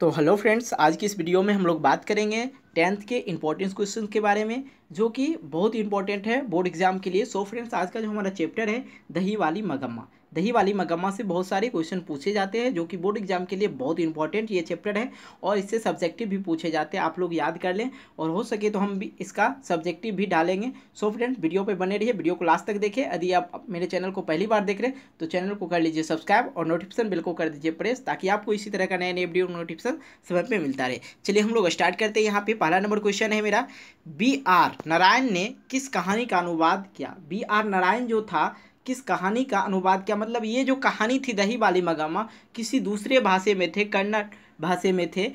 तो hello friends आज की इस वीडियो में हम लोग बात करेंगे टेंथ के इंपॉर्टेंस क्वेश्चन के बारे में जो कि बहुत इंपॉर्टेंट है बोर्ड एग्जाम के लिए सो so फ्रेंड्स आज का जो हमारा चैप्टर है दही वाली मगम्मा दही वाली मगम्मा से बहुत सारे क्वेश्चन पूछे जाते हैं जो कि बोर्ड एग्जाम के लिए बहुत इंपॉर्टेंट ये चैप्टर है और इससे सब्जेक्टिव भी पूछे जाते हैं आप लोग याद कर लें और हो सके तो हम भी इसका सब्जेक्टिव भी डालेंगे सो फ्रेंड वीडियो पर बने रहिए वीडियो को लास्ट तक देखें यदि आप मेरे चैनल को पहली बार देख रहे हैं तो चैनल को कर लीजिए सब्सक्राइब और नोटिफिकेशन बिल को कर दीजिए प्रेस ताकि आपको इसी तरह का नया नए वीडियो नोटिफिकेशन समय पर मिलता रहे चलिए हम लोग स्टार्ट करते हैं यहाँ पे पहला नंबर क्वेश्चन है मेरा बी आर नारायण ने किस कहानी का अनुवाद किया बी आर नारायण जो था किस कहानी का अनुवाद किया मतलब ये जो कहानी थी दही वाली मगामा किसी दूसरे भाषा में थे कन्नड़ भाषा में थे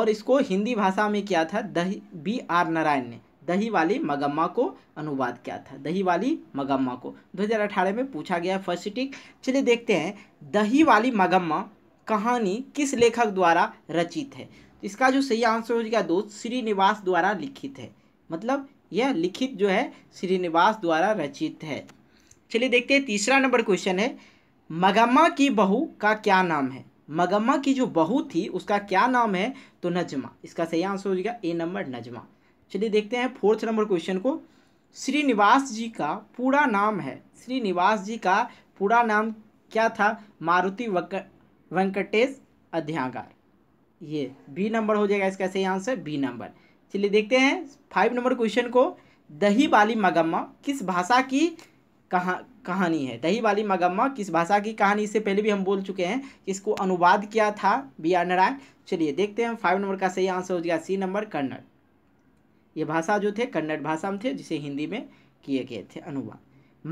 और इसको हिंदी भाषा में किया था दही बी आर नारायण ने दही वाली मगम्मा को अनुवाद किया था दही वाली मगम्मा को 2018 में पूछा गया फर्स्ट टिक चलिए देखते हैं दही वाली मगम्मा कहानी किस लेखक द्वारा रचित है इसका जो सही आंसर हो जाएगा दोस्त श्रीनिवास द्वारा लिखित है मतलब यह लिखित जो है श्रीनिवास द्वारा रचित है चलिए देखते हैं तीसरा नंबर क्वेश्चन है मगम्मा की बहू का क्या नाम है मगम्मा की जो बहू थी उसका क्या नाम है तो नजमा इसका सही आंसर हो जाएगा ए नंबर नजमा चलिए देखते हैं फोर्थ नंबर क्वेश्चन को श्रीनिवास जी का पूरा नाम है श्रीनिवास जी का पूरा नाम क्या था मारुति वेंकटेश अध्यागार ये बी नंबर हो जाएगा इसका सही आंसर बी नंबर चलिए देखते हैं फाइव नंबर क्वेश्चन को दही वाली मगम्मा किस भाषा की कहा कहानी है दही वाली मगम्मा किस भाषा की कहानी इससे पहले भी हम बोल चुके हैं कि इसको अनुवाद किया था बी आर नारायण चलिए देखते हैं फाइव नंबर का सही आंसर हो गया सी नंबर कन्नड़ ये भाषा जो थे कन्नड़ भाषा में थे जिसे हिंदी में किए गए थे अनुवाद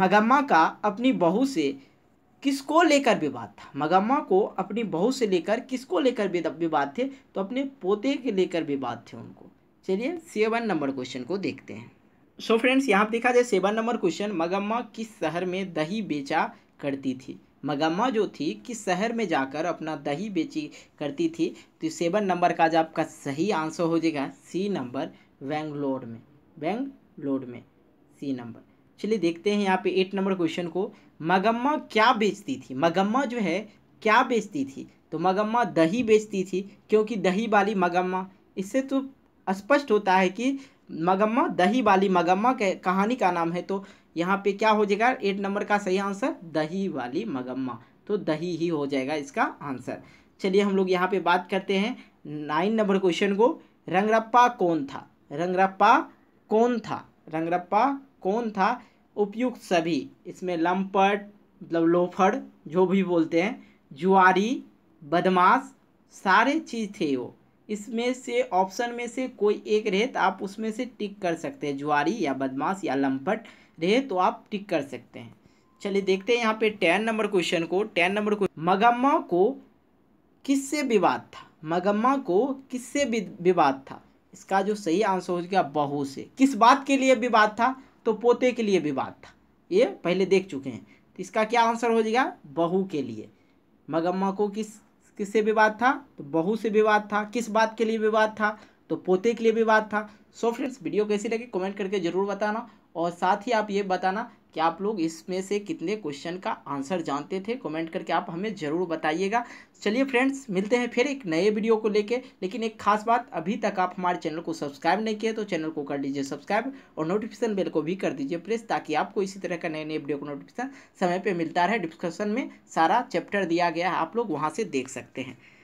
मगम्मा का अपनी बहू से किसको लेकर विवाद था मगम्मा को अपनी बहू से लेकर किसको लेकर विवाद थे तो अपने पोते के लेकर विवाद थे उनको चलिए सेवन नंबर क्वेश्चन को देखते हैं सो फ्रेंड्स यहाँ पर देखा जाए सेवन नंबर क्वेश्चन मगम्मा किस शहर में दही बेचा करती थी मगम्मा जो थी किस शहर में जाकर अपना दही बेची करती थी तो सेवन नंबर का जो आपका सही आंसर हो जाएगा सी नंबर बेंगलोर में बेंगलोर में सी नंबर चलिए देखते हैं यहाँ पे एट नंबर क्वेश्चन को मगम्मा क्या बेचती थी मगम्मा जो है क्या बेचती थी तो मगम्मा दही बेचती थी क्योंकि दही वाली मगम्मा इससे तो स्पष्ट होता है कि मगम्मा दही वाली मगम्मा के कहानी का नाम है तो यहाँ पे क्या हो जाएगा एट नंबर का सही आंसर दही वाली मगम्मा तो दही ही हो जाएगा इसका आंसर चलिए हम लोग यहाँ पे बात करते हैं नाइन नंबर क्वेश्चन को रंगरप्पा कौन था रंगरप्पा कौन था रंगरप्पा कौन था उपयुक्त सभी इसमें लम्पट मतलब लोफड़ जो भी बोलते हैं जुआरी बदमाश सारे चीज़ थे वो इसमें से ऑप्शन में से कोई एक रहे तो आप उसमें से टिक कर सकते हैं जुआरी या बदमाश या लंपट रहे तो आप टिक कर सकते हैं चलिए देखते हैं यहाँ पे टेन नंबर क्वेश्चन को टेन नंबर को मगम्मा को किससे विवाद था मगम्मा को किससे विवाद था इसका जो सही आंसर हो गया बहू से किस बात के लिए विवाद था तो पोते के लिए विवाद था ये पहले देख चुके हैं तो इसका क्या आंसर हो जाएगा बहू के लिए मगम्मा को किस किससे विवाद था तो बहू से विवाद था किस बात के लिए विवाद था तो पोते के लिए विवाद था सो फ्रेंड्स वीडियो कैसी लगी कमेंट करके जरूर बताना और साथ ही आप ये बताना कि आप लोग इसमें से कितने क्वेश्चन का आंसर जानते थे कमेंट करके आप हमें ज़रूर बताइएगा चलिए फ्रेंड्स मिलते हैं फिर एक नए वीडियो को लेके लेकिन एक खास बात अभी तक आप हमारे चैनल को सब्सक्राइब नहीं किए तो चैनल को कर लीजिए सब्सक्राइब और नोटिफिकेशन बेल को भी कर दीजिए प्रेस ताकि आपको इसी तरह का नए नए वीडियो को नोटिफिकेशन समय पर मिलता रहे डिस्क्रिप्शन में सारा चैप्टर दिया गया है आप लोग वहाँ से देख सकते हैं